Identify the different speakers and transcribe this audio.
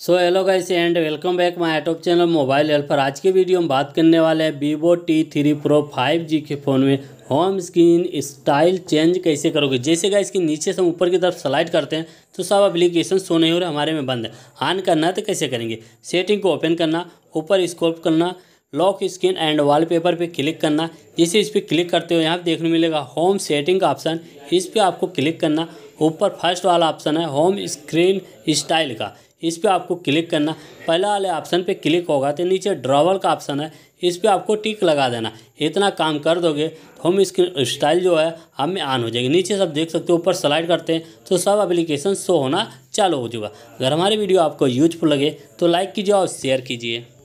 Speaker 1: so hello guys and welcome back my YouTube channel Mobile Helper पर आज के वीडियो में बात करने वाले हैं Vivo T three Pro five G के फ़ोन में होम स्क्रीन स्टाइल चेंज कैसे करोगे जैसे गाइस के नीचे से हम ऊपर की तरफ स्लाइड करते हैं तो सब एप्लीकेशन सो नहीं हो रहे हमारे में बंद है ऑन करना तो कैसे करेंगे सेटिंग को ओपन करना ऊपर स्कोप करना लॉक स्क्रीन एंड वॉलपेपर पे क्लिक करना जैसे इस पर क्लिक करते हो यहाँ देखने मिलेगा होम सेटिंग का ऑप्शन इस पर आपको क्लिक करना ऊपर फर्स्ट वाला ऑप्शन है होम स्क्रीन स्टाइल का इस पर आपको क्लिक करना पहला वाले ऑप्शन पे क्लिक होगा तो नीचे ड्रॉवर का ऑप्शन है इस पर आपको टिक लगा देना इतना काम कर दोगे तो होम स्क्रीन स्टाइल जो है हम में ऑन हो जाएगी नीचे सब देख सकते हो ऊपर स्लाइड करते हैं तो सब एप्लीकेशन शो होना चालू हो जाएगा अगर हमारी वीडियो आपको यूजफुल लगे तो लाइक कीजिए और शेयर कीजिए